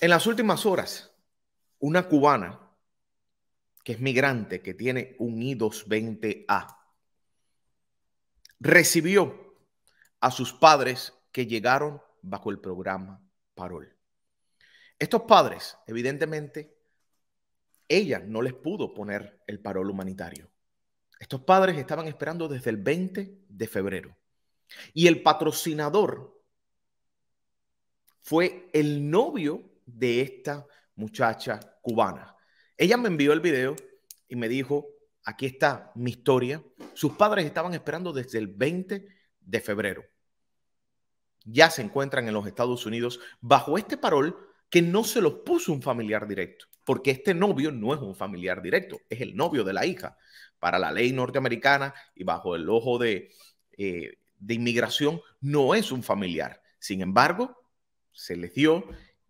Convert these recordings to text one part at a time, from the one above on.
En las últimas horas, una cubana que es migrante, que tiene un I-220A, recibió a sus padres que llegaron bajo el programa Parol. Estos padres, evidentemente, ella no les pudo poner el parol humanitario. Estos padres estaban esperando desde el 20 de febrero. Y el patrocinador fue el novio de esta muchacha cubana. Ella me envió el video y me dijo, aquí está mi historia. Sus padres estaban esperando desde el 20 de febrero. Ya se encuentran en los Estados Unidos bajo este parol que no se los puso un familiar directo, porque este novio no es un familiar directo, es el novio de la hija. Para la ley norteamericana y bajo el ojo de, eh, de inmigración, no es un familiar. Sin embargo, se les dio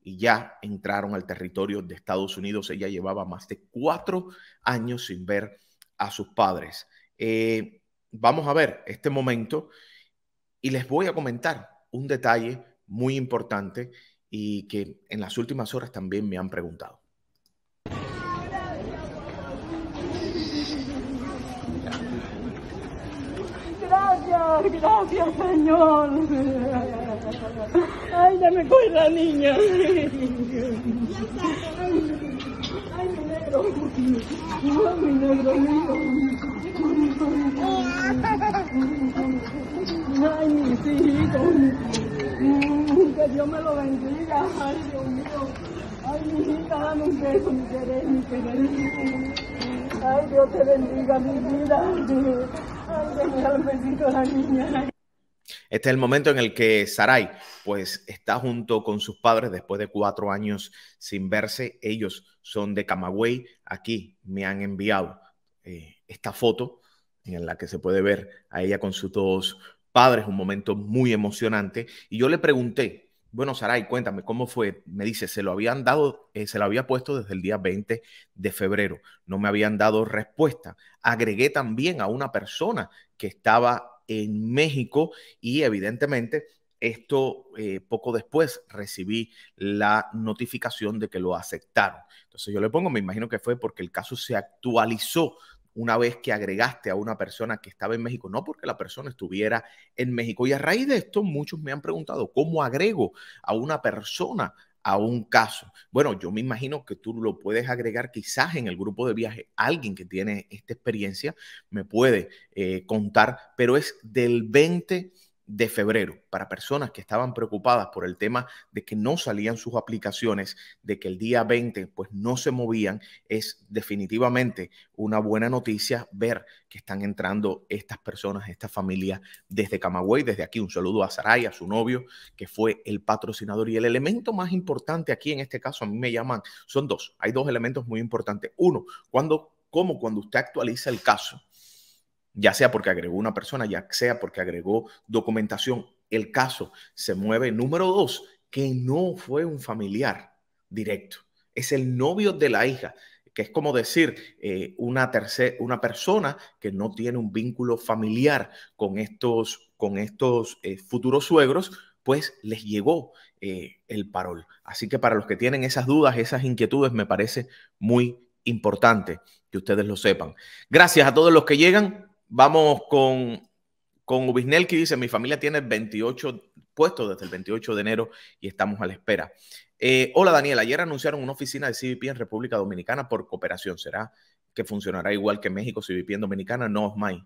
y ya entraron al territorio de Estados Unidos. Ella llevaba más de cuatro años sin ver a sus padres. Eh, vamos a ver este momento y les voy a comentar un detalle muy importante y que en las últimas horas también me han preguntado. Gracias, gracias, Señor. Ay, ya me la niña. Ay, mi negro. Ay, mi negro hijo. Ay, mis hijitos. Que Dios me lo bendiga. Ay, Dios mío. Ay, mi hijita, dame un beso, mi querer, mi querer. Ay, Dios te bendiga, mi vida. Este es el momento en el que Sarai pues está junto con sus padres después de cuatro años sin verse. Ellos son de Camagüey. Aquí me han enviado eh, esta foto en la que se puede ver a ella con sus dos padres. Un momento muy emocionante. Y yo le pregunté bueno, Saray, cuéntame cómo fue. Me dice, se lo habían dado, eh, se lo había puesto desde el día 20 de febrero. No me habían dado respuesta. Agregué también a una persona que estaba en México y evidentemente esto eh, poco después recibí la notificación de que lo aceptaron. Entonces yo le pongo, me imagino que fue porque el caso se actualizó una vez que agregaste a una persona que estaba en México, no porque la persona estuviera en México. Y a raíz de esto, muchos me han preguntado, ¿cómo agrego a una persona a un caso. Bueno, yo me imagino que tú lo puedes agregar quizás en el grupo de viaje. Alguien que tiene esta experiencia me puede eh, contar, pero es del 20 de febrero para personas que estaban preocupadas por el tema de que no salían sus aplicaciones, de que el día 20 pues no se movían, es definitivamente una buena noticia ver que están entrando estas personas, esta familia desde Camagüey, desde aquí un saludo a Saray, a su novio, que fue el patrocinador y el elemento más importante aquí en este caso a mí me llaman, son dos, hay dos elementos muy importantes. Uno, cuando como cuando usted actualiza el caso, ya sea porque agregó una persona, ya sea porque agregó documentación. El caso se mueve número dos, que no fue un familiar directo, es el novio de la hija que es como decir eh, una, una persona que no tiene un vínculo familiar con estos, con estos eh, futuros suegros, pues les llegó eh, el parol. Así que para los que tienen esas dudas, esas inquietudes, me parece muy importante que ustedes lo sepan. Gracias a todos los que llegan. Vamos con, con Ubisnel que dice, mi familia tiene 28 puestos desde el 28 de enero y estamos a la espera. Eh, hola Daniel, ayer anunciaron una oficina de CBP en República Dominicana por cooperación. ¿Será que funcionará igual que México, CBP en Dominicana? No, Osmay.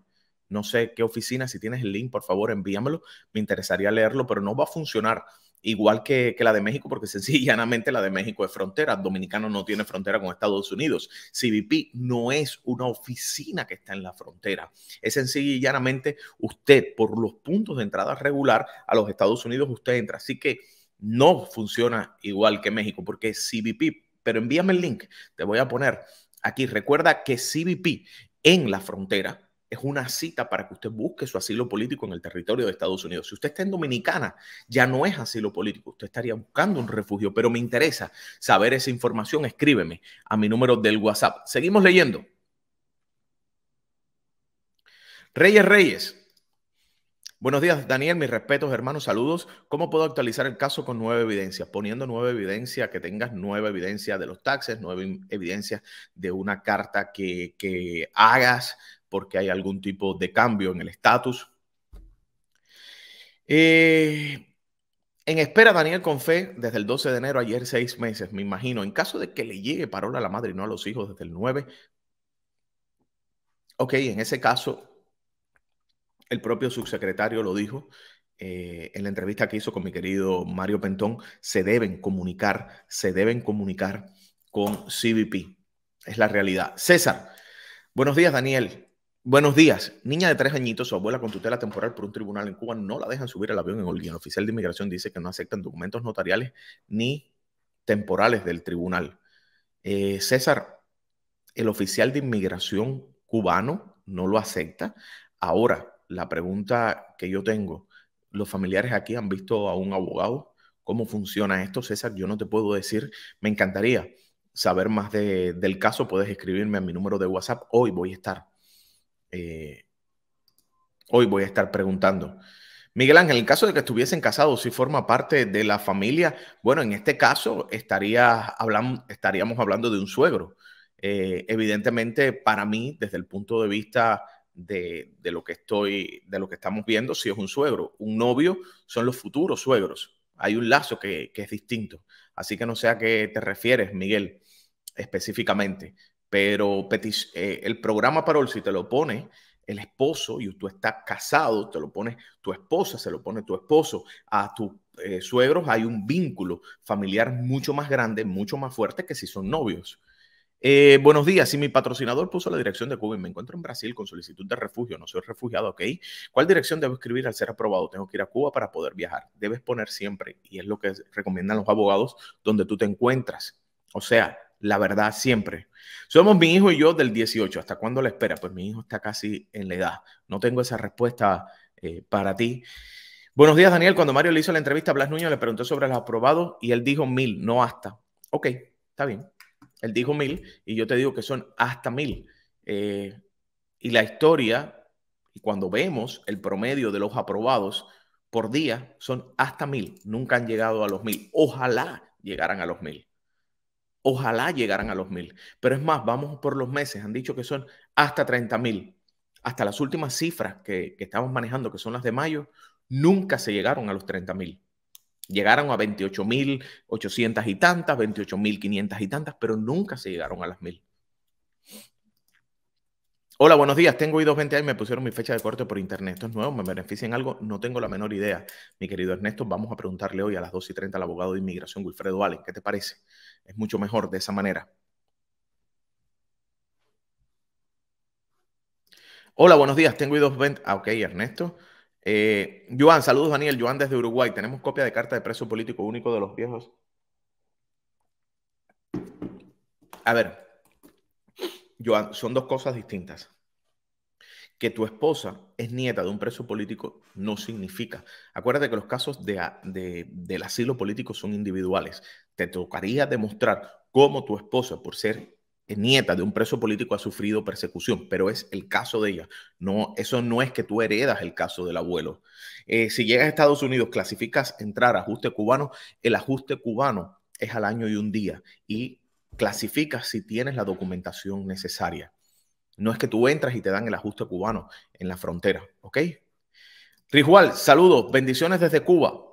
No sé qué oficina, si tienes el link, por favor, envíamelo. Me interesaría leerlo, pero no va a funcionar igual que, la de México, porque sencillamente la de México es frontera. Dominicano no tiene frontera con Estados Unidos. CBP no es una oficina que está en la frontera. Es sencillamente usted, por los puntos de entrada regular a los Estados Unidos, usted entra. Así que no funciona igual que México, porque CBP. Pero envíame el link, te voy a poner aquí. Recuerda que CBP en la frontera es una cita para que usted busque su asilo político en el territorio de Estados Unidos. Si usted está en Dominicana, ya no es asilo político, usted estaría buscando un refugio, pero me interesa saber esa información, escríbeme a mi número del WhatsApp. Seguimos leyendo. Reyes Reyes. Buenos días, Daniel. Mis respetos, hermanos. Saludos. ¿Cómo puedo actualizar el caso con nueva evidencia? Poniendo nueva evidencia, que tengas nueva evidencia de los taxes, nueva evidencia de una carta que, que hagas porque hay algún tipo de cambio en el estatus. Eh, en espera, Daniel fe desde el 12 de enero, ayer seis meses, me imagino, en caso de que le llegue parola a la madre y no a los hijos desde el 9, ok, en ese caso, el propio subsecretario lo dijo, eh, en la entrevista que hizo con mi querido Mario Pentón, se deben comunicar, se deben comunicar con CBP. Es la realidad. César, buenos días, Daniel. Buenos días. Niña de tres añitos, su abuela con tutela temporal por un tribunal en Cuba no la dejan subir al avión en Holguín. El oficial de inmigración dice que no aceptan documentos notariales ni temporales del tribunal. Eh, César, el oficial de inmigración cubano no lo acepta. Ahora, la pregunta que yo tengo, ¿los familiares aquí han visto a un abogado? ¿Cómo funciona esto, César? Yo no te puedo decir, me encantaría saber más del caso. Puedes escribirme a mi número de WhatsApp. Hoy voy a estar eh, hoy voy a estar preguntando. Miguel Ángel, en el caso de que estuviesen casados, si forma parte de la familia, bueno, en este caso estaría hablando, estaríamos hablando de un suegro. Eh, evidentemente, para mí, desde el punto de vista de, lo que estoy, de lo que estamos viendo, si es un suegro, un novio son los futuros suegros. Hay un lazo que, que es distinto. Así que no sé a qué te refieres, Miguel, específicamente. Pero eh, el programa Parol, si te lo pone el esposo y tú estás casado, te lo pone tu esposa, se lo pone tu esposo, a tus eh, suegros hay un vínculo familiar mucho más grande, mucho más fuerte que si son novios. Eh, buenos días. Si mi patrocinador puso la dirección de Cuba y me encuentro en Brasil con solicitud de refugio, no soy refugiado, ¿ok? ¿Cuál dirección debo escribir al ser aprobado? Tengo que ir a Cuba para poder viajar. Debes poner siempre, y es lo que recomiendan los abogados, donde tú te encuentras. O sea, la verdad siempre. Somos mi hijo y yo del 18. ¿Hasta cuándo la espera? Pues mi hijo está casi en la edad. No tengo esa respuesta eh, para ti. Buenos días, Daniel. Cuando Mario le hizo la entrevista a Blas Nuño, le preguntó sobre los aprobados y él dijo mil, no hasta. Ok, está bien. Él dijo mil y yo te digo que son hasta mil. Eh, y la historia, y cuando vemos el promedio de los aprobados por día, son hasta mil. Nunca han llegado a los mil. Ojalá llegaran a los mil. Ojalá llegaran a los mil. Pero es más, vamos por los meses. Han dicho que son hasta 30 mil. Hasta las últimas cifras que, estamos manejando, que son las de mayo, nunca se llegaron a los 30 mil. Llegaron a 28.800 y tantas, 28.500 y tantas, pero nunca se llegaron a las mil. Hola, buenos días. Tengo hoy 20 años y me pusieron mi fecha de corte por internet. Esto es nuevo, me beneficia en algo. No tengo la menor idea. Mi querido Ernesto, vamos a preguntarle hoy a las 2 y 30 al abogado de inmigración Wilfredo Allen. ¿Qué te parece? Es mucho mejor de esa manera. Hola, buenos días. Tengo dos... 20. Ah, ok, Ernesto. Eh, Joan, saludos, Daniel. Joan desde Uruguay. Tenemos copia de carta de preso político único de los viejos. A ver, Joan, son dos cosas distintas que tu esposa es nieta de un preso político no significa. Acuérdate que los casos del asilo político son individuales. Te tocaría demostrar cómo tu esposa, por ser nieta de un preso político, ha sufrido persecución, pero es el caso de ella. No, eso no es que tú heredas el caso del abuelo. Eh, si llegas a Estados Unidos, clasificas entrar a ajuste cubano, el ajuste cubano es al año y un día y clasificas si tienes la documentación necesaria. No es que tú entras y te dan el ajuste cubano en la frontera, ¿ok? Rijual, saludos, bendiciones desde Cuba.